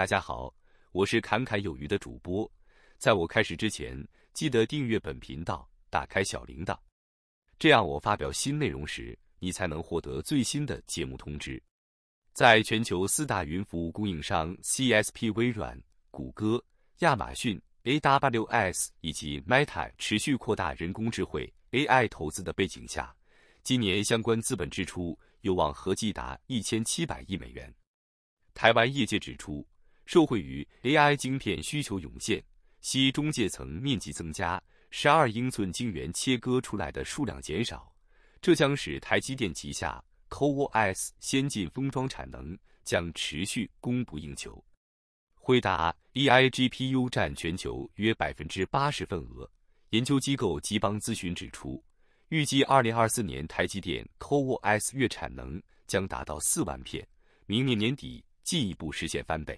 大家好，我是侃侃有余的主播。在我开始之前，记得订阅本频道，打开小铃铛，这样我发表新内容时，你才能获得最新的节目通知。在全球四大云服务供应商 CSP、微软、谷歌、亚马逊 AWS 以及 Meta 持续扩大人工智能 AI 投资的背景下，今年相关资本支出有望合计达一千七百亿美元。台湾业界指出。受惠于 AI 晶片需求涌现，西中介层面积增加，十二英寸晶圆切割出来的数量减少，这将使台积电旗下 CoWoS 先进封装产能将持续供不应求。回答：AI GPU 占全球约百分之八十份额。研究机构吉邦咨询指出，预计二零二四年台积电 CoWoS 月产能将达到四万片，明年年底进一步实现翻倍。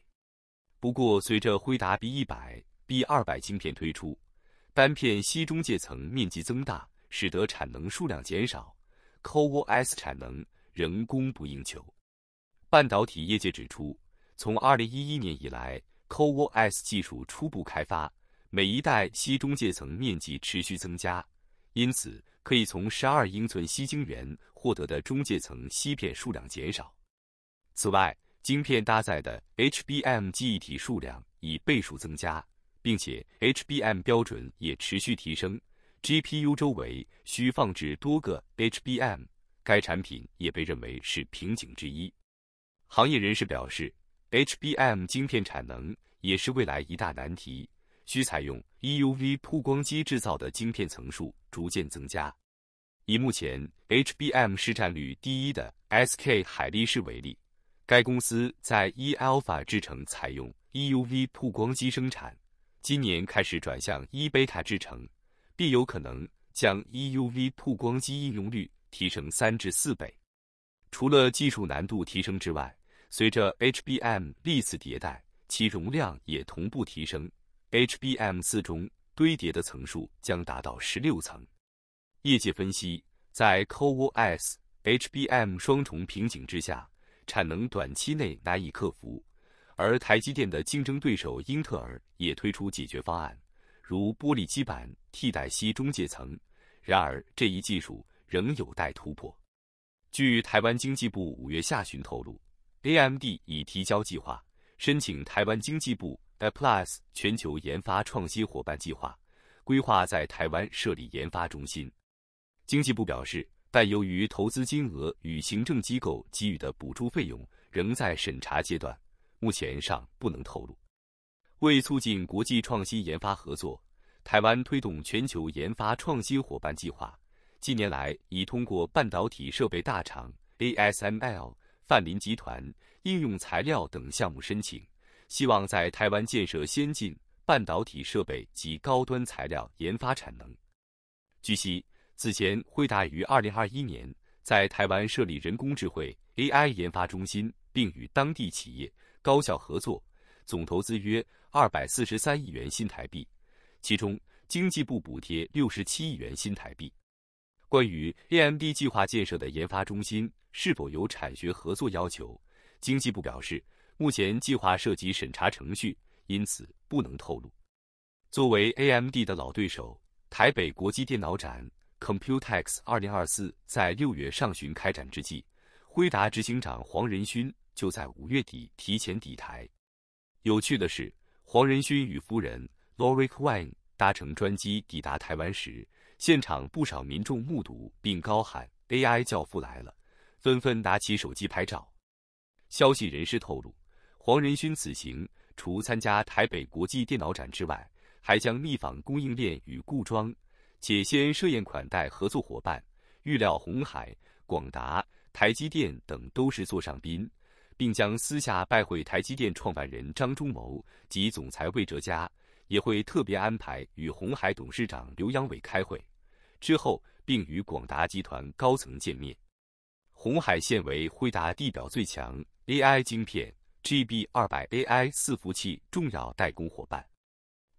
不过，随着辉达 B 一百、B 二百晶片推出，单片吸中介层面积增大，使得产能数量减少。CoWoS 产能仍供不应求。半导体业界指出，从二零一一年以来，CoWoS 技术初步开发，每一代吸中介层面积持续增加，因此可以从十二英寸吸晶圆获得的中介层吸片数量减少。此外，晶片搭载的 HBM 记忆体数量以倍数增加，并且 HBM 标准也持续提升。GPU 周围需放置多个 HBM，该产品也被认为是瓶颈之一。行业人士表示，HBM 晶片产能也是未来一大难题，需采用 EUV 普光机制造的晶片层数逐渐增加。以目前 HBM 市占率第一的 SK 海力士为例。该公司在 E Alpha 制程采用 EUV 曝光机生产，今年开始转向 E Beta 制程，并有可能将 EUV 曝光机应用率提升三至四倍。除了技术难度提升之外，随着 HBM 历次迭代，其容量也同步提升。HBM 四中堆叠的层数将达到十六层。业界分析，在 CoWoS HBM 双重瓶颈之下。产能短期内难以克服，而台积电的竞争对手英特尔也推出解决方案，如玻璃基板替代锡中介层。然而，这一技术仍有待突破。据台湾经济部五月下旬透露，AMD 已提交计划申请台湾经济部 A Plus 全球研发创新伙伴计划，规划在台湾设立研发中心。经济部表示。但由于投资金额与行政机构给予的补助费用仍在审查阶段，目前尚不能透露。为促进国际创新研发合作，台湾推动全球研发创新伙伴计划，近年来已通过半导体设备大厂 ASML、范林集团、应用材料等项目申请，希望在台湾建设先进半导体设备及高端材料研发产能。据悉。此前，惠达于二零二一年在台湾设立人工智慧 AI 研发中心，并与当地企业高校合作，总投资约二百四十三亿元新台币，其中经济部补贴六十七亿元新台币。关于 AMD 计划建设的研发中心是否有产学合作要求，经济部表示，目前计划涉及审查程序，因此不能透露。作为 AMD 的老对手，台北国际电脑展。Computex 2024在六月上旬开展之际，辉达执行长黄仁勋就在五月底提前抵台。有趣的是，黄仁勋与夫人 Lorik w a n 搭乘专机抵达台湾时，现场不少民众目睹并高喊 “AI 教父来了”，纷纷拿起手机拍照。消息人士透露，黄仁勋此行除参加台北国际电脑展之外，还将密访供应链与固装。且先设宴款待合作伙伴，预料红海、广达、台积电等都是座上宾，并将私下拜会台积电创办人张忠谋及总裁魏哲嘉，也会特别安排与红海董事长刘扬伟开会。之后，并与广达集团高层见面。红海现为辉达地表最强 AI 晶片 GB 二百 AI 伺服器重要代工伙伴。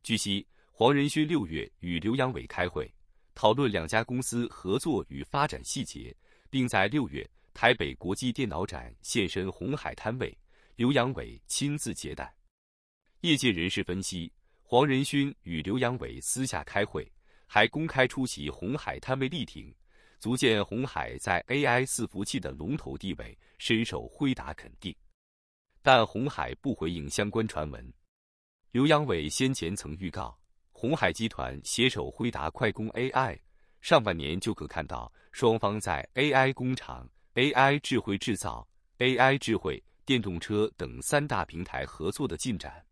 据悉。黄仁勋六月与刘阳伟开会，讨论两家公司合作与发展细节，并在六月台北国际电脑展现身红海摊位，刘阳伟亲自接待。业界人士分析，黄仁勋与刘阳伟私下开会，还公开出席红海摊位力挺，足见红海在 AI 伺服器的龙头地位深受辉达肯定。但红海不回应相关传闻。刘阳伟先前曾预告。红海集团携手辉达快攻 AI，上半年就可看到双方在 AI 工厂、AI 智慧制造、AI 智慧电动车等三大平台合作的进展。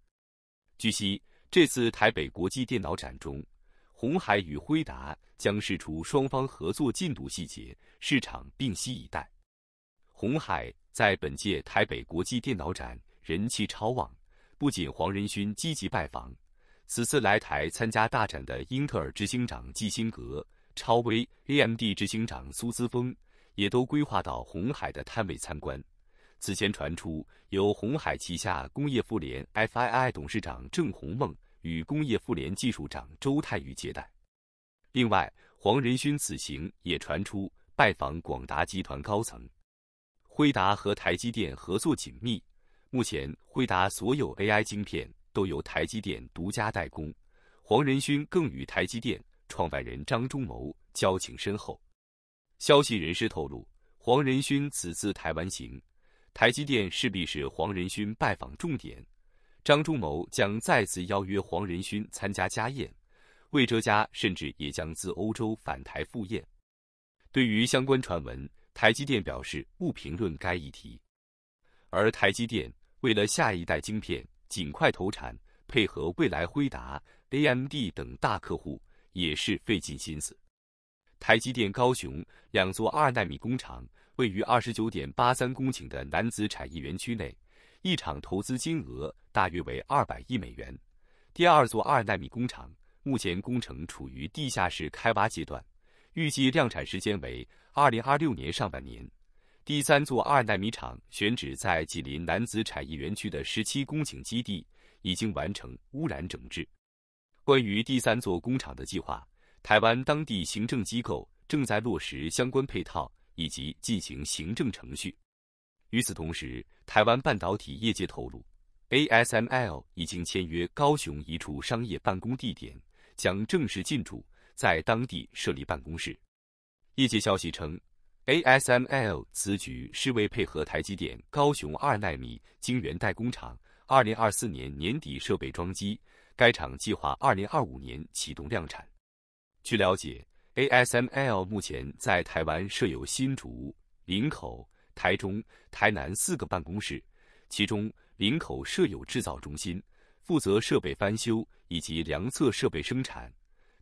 据悉，这次台北国际电脑展中，红海与辉达将释出双方合作进度细节，市场并息以待。红海在本届台北国际电脑展人气超旺，不仅黄仁勋积极拜访。此次来台参加大展的英特尔执行长基辛格、超威 A.M.D 执行长苏姿峰也都规划到红海的摊位参观。此前传出由红海旗下工业妇联 F.I.I 董事长郑红梦与工业妇联技术长周泰宇接待。另外，黄仁勋此行也传出拜访广达集团高层。辉达和台积电合作紧密，目前辉达所有 AI 晶片。都由台积电独家代工，黄仁勋更与台积电创办人张忠谋交情深厚。消息人士透露，黄仁勋此次台湾行，台积电势必是黄仁勋拜访重点，张忠谋将再次邀约黄仁勋参加家宴，魏哲家甚至也将自欧洲返台赴宴。对于相关传闻，台积电表示不评论该议题。而台积电为了下一代晶片。尽快投产，配合未来辉达、AMD 等大客户，也是费尽心思。台积电高雄两座二纳米工厂位于二十九点八三公顷的男子产业园区内，一场投资金额大约为二百亿美元。第二座二纳米工厂目前工程处于地下室开挖阶段，预计量产时间为二零二六年上半年。第三座二纳米厂选址在吉林男子产业园区的十七公顷基地，已经完成污染整治。关于第三座工厂的计划，台湾当地行政机构正在落实相关配套以及进行行政程序。与此同时，台湾半导体业界透露，ASML 已经签约高雄一处商业办公地点，将正式进驻，在当地设立办公室。业界消息称。ASML 此举是为配合台积电高雄二纳米晶圆代工厂，二零二四年年底设备装机，该厂计划二零二五年启动量产。据了解，ASML 目前在台湾设有新竹、林口、台中、台南四个办公室，其中林口设有制造中心，负责设备翻修以及量测设备生产；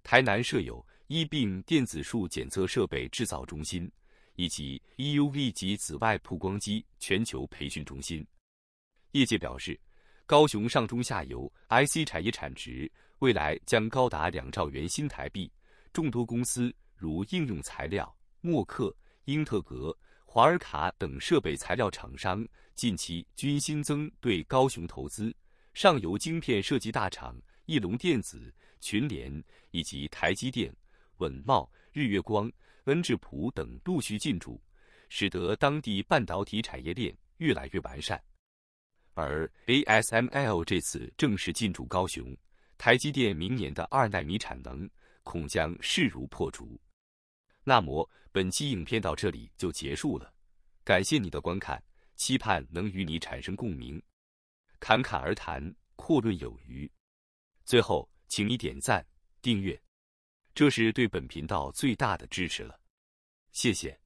台南设有依并电子数检测设备制造中心。以及 EUV 级紫外曝光机全球培训中心，业界表示，高雄上中下游 IC 产业产值未来将高达两兆元新台币。众多公司如应用材料、默克、英特尔、华尔卡等设备材料厂商，近期均新增对高雄投资。上游晶片设计大厂翼龙电子、群联以及台积电。稳茂、日月光、恩智浦等陆续进驻，使得当地半导体产业链越来越完善。而 ASML 这次正式进驻高雄，台积电明年的二纳米产能恐将势如破竹。那么本期影片到这里就结束了，感谢你的观看，期盼能与你产生共鸣。侃侃而谈，阔论有余。最后，请你点赞、订阅。这是对本频道最大的支持了，谢谢。